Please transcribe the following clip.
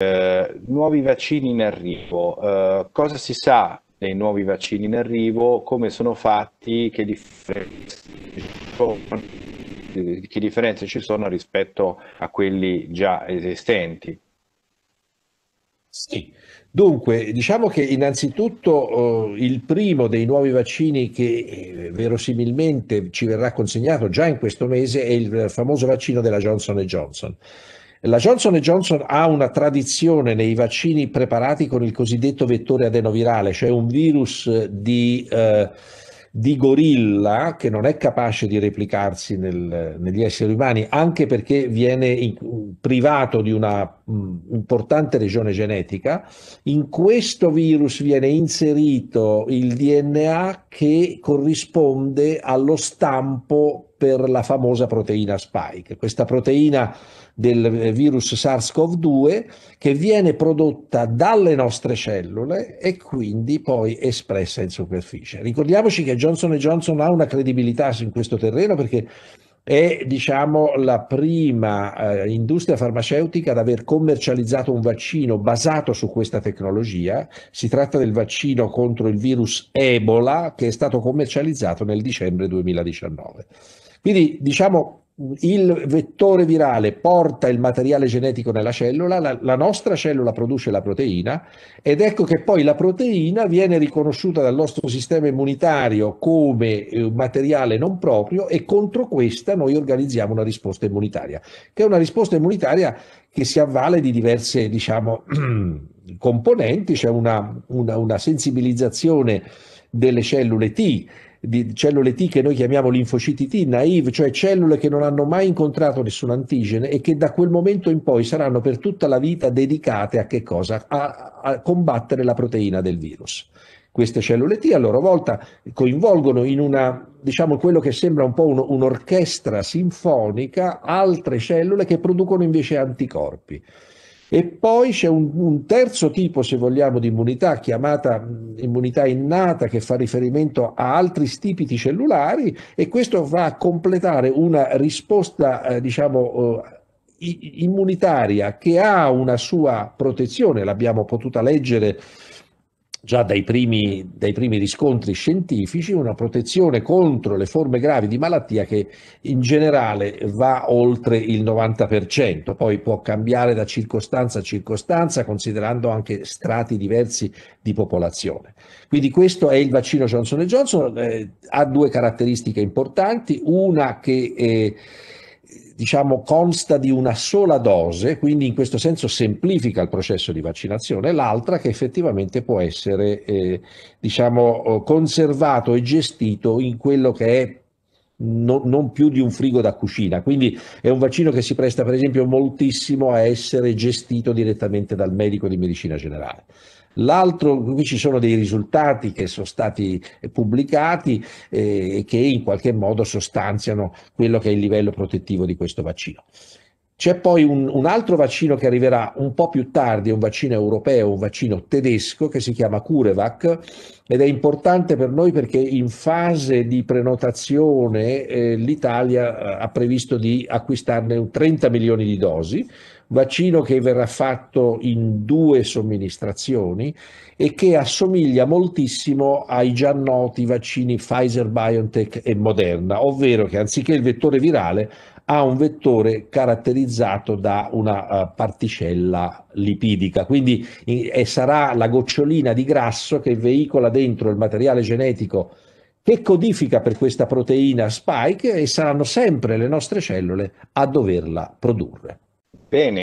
Eh, nuovi vaccini in arrivo, eh, cosa si sa dei nuovi vaccini in arrivo, come sono fatti, che differenze, che differenze ci sono rispetto a quelli già esistenti? Sì, dunque diciamo che innanzitutto eh, il primo dei nuovi vaccini che eh, verosimilmente ci verrà consegnato già in questo mese è il famoso vaccino della Johnson Johnson la Johnson Johnson ha una tradizione nei vaccini preparati con il cosiddetto vettore adenovirale, cioè un virus eh, di, eh, di gorilla che non è capace di replicarsi nel, negli esseri umani, anche perché viene in, privato di una mh, mm, importante regione genetica. In questo virus viene inserito il DNA che corrisponde allo stampo per la famosa proteina spike, questa proteina del virus SARS-CoV-2 che viene prodotta dalle nostre cellule e quindi poi espressa in superficie. Ricordiamoci che Johnson Johnson ha una credibilità in questo terreno perché è diciamo, la prima eh, industria farmaceutica ad aver commercializzato un vaccino basato su questa tecnologia. Si tratta del vaccino contro il virus Ebola che è stato commercializzato nel dicembre 2019. Quindi diciamo il vettore virale porta il materiale genetico nella cellula, la, la, nostra cellula produce la proteina ed ecco che poi la proteina viene riconosciuta dal nostro sistema immunitario come eh, materiale non proprio e contro questa noi organizziamo una risposta immunitaria, che è una risposta immunitaria che si avvale di diverse diciamo, componenti, c'è cioè una, una, una sensibilizzazione delle cellule T di cellule T che noi chiamiamo linfociti T naive, cioè cellule che non hanno mai incontrato nessun antigene e che da quel momento in poi saranno per tutta la vita dedicate a che cosa? A, a combattere la proteina del virus. Queste cellule T a loro volta coinvolgono in una, diciamo quello che sembra un po' un, un'orchestra sinfonica, altre cellule che producono invece anticorpi. E poi c'è un, un, terzo tipo, se vogliamo, di immunità, chiamata mm, immunità innata, che fa riferimento a altri stipiti cellulari e questo va a completare una risposta, eh, diciamo, eh, immunitaria che ha una sua protezione, l'abbiamo potuta leggere già dai primi, dai primi, riscontri scientifici, una protezione contro le forme gravi di malattia che in generale va oltre il 90%, poi può cambiare da circostanza a circostanza considerando anche strati diversi di popolazione. Quindi questo è il vaccino Johnson Johnson, eh, ha due caratteristiche importanti, una che... Eh, diciamo, consta di una sola dose, quindi in questo senso semplifica il processo di vaccinazione, l'altra che effettivamente può essere eh, diciamo, eh, conservato e gestito in quello che è no, non più di un frigo da cucina, quindi è un vaccino che si presta per esempio moltissimo a essere gestito direttamente dal medico di medicina generale. L'altro, qui ci sono dei risultati che sono stati eh, pubblicati eh, e eh, che in qualche modo sostanziano quello che è il livello protettivo di questo vaccino. C'è poi un, un, altro vaccino che arriverà un po' più tardi, è un vaccino europeo, un vaccino tedesco che si chiama Curevac ed è importante per noi perché in fase di prenotazione eh, l'Italia eh, ha previsto di acquistarne 30 milioni di dosi, vaccino che verrà fatto in due somministrazioni e che assomiglia moltissimo ai già noti vaccini Pfizer, BioNTech e Moderna, ovvero che anziché il vettore virale ha un vettore caratterizzato da una eh, particella lipidica, quindi sarà la gocciolina di grasso che veicola dentro il materiale genetico che codifica per questa proteina spike e saranno sempre le nostre cellule a doverla produrre. Bene,